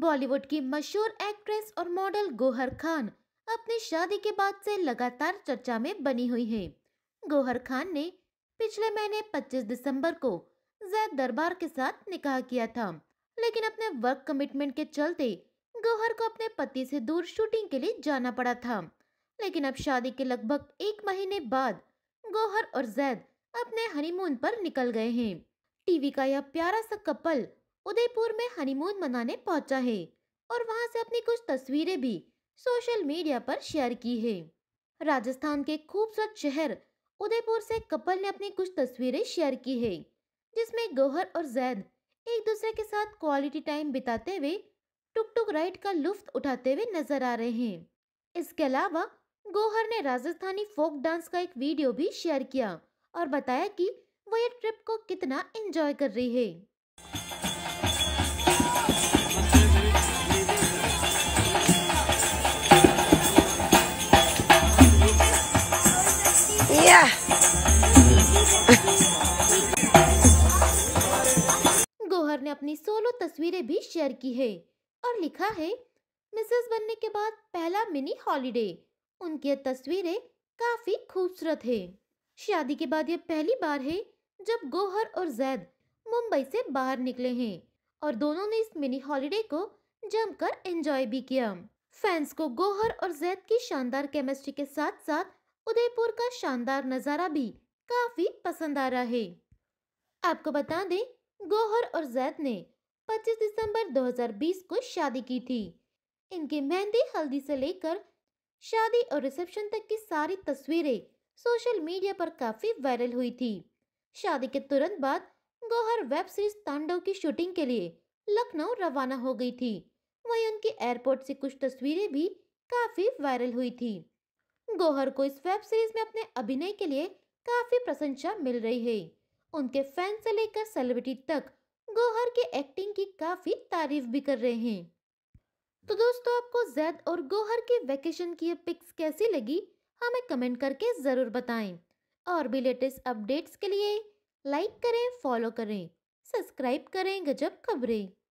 बॉलीवुड की मशहूर एक्ट्रेस और मॉडल गोहर खान अपनी शादी के बाद से लगातार चर्चा में बनी हुई है गोहर खान ने पिछले महीने 25 दिसंबर को जैद दरबार के साथ निकाह किया था लेकिन अपने वर्क कमिटमेंट के चलते गोहर को अपने पति से दूर शूटिंग के लिए जाना पड़ा था लेकिन अब शादी के लगभग एक महीने बाद गोहर और जैद अपने हनीमून पर निकल गए हैं टीवी का यह प्यारा सा कपल उदयपुर में हनीमून मनाने पहुंचा है और वहां से अपनी कुछ तस्वीरें भी सोशल मीडिया पर शेयर की है राजस्थान के खूबसूरत शहर उदयपुर से कपल ने अपनी कुछ तस्वीरें शेयर की है जिसमें गोहर और जैद एक दूसरे के साथ क्वालिटी टाइम बिताते हुए टुक टुक राइड का लुफ्त उठाते हुए नजर आ रहे हैं इसके अलावा गोहर ने राजस्थानी फोक डांस का एक वीडियो भी शेयर किया और बताया कि वो ये ट्रिप को कितना एंजॉय कर रही है भैया गोहर ने अपनी सोलो तस्वीरें भी शेयर की है और लिखा है मिसेस बनने के बाद पहला मिनी हॉलीडे उनकी तस्वीरें काफी खूबसूरत है शादी के बाद यह पहली बार है जब गोहर और जैद मुंबई से बाहर निकले हैं और दोनों ने इस मिनी हॉलीडे को जमकर एंजॉय भी किया फैंस को गोहर और जैद की शानदार केमिस्ट्री के साथ साथ उदयपुर का शानदार नज़ारा भी काफ़ी पसंद आ रहा है आपको बता दें गोहर और जैद ने 25 दिसंबर 2020 को शादी की थी इनके मेहंदी हल्दी से लेकर शादी और रिसेप्शन तक की सारी तस्वीरें सोशल मीडिया पर काफ़ी वायरल हुई थी शादी के तुरंत बाद गोहर वेब सीरीज तांडव की शूटिंग के लिए लखनऊ रवाना हो गई थी वहीं उनकी एयरपोर्ट से कुछ तस्वीरें भी काफ़ी वायरल हुई थी गोहर को इस वेब सीरीज में अपने अभिनय के लिए काफी प्रशंसा मिल रही है उनके फैन से लेकर सेलिब्रिटी तक गोहर की एक्टिंग की काफी तारीफ भी कर रहे हैं तो दोस्तों आपको जैद और गोहर की वेकेशन की पिक्स कैसी लगी हमें कमेंट करके ज़रूर बताएं और भी लेटेस्ट अपडेट्स के लिए लाइक करें फॉलो करें सब्सक्राइब करें गजब खबरें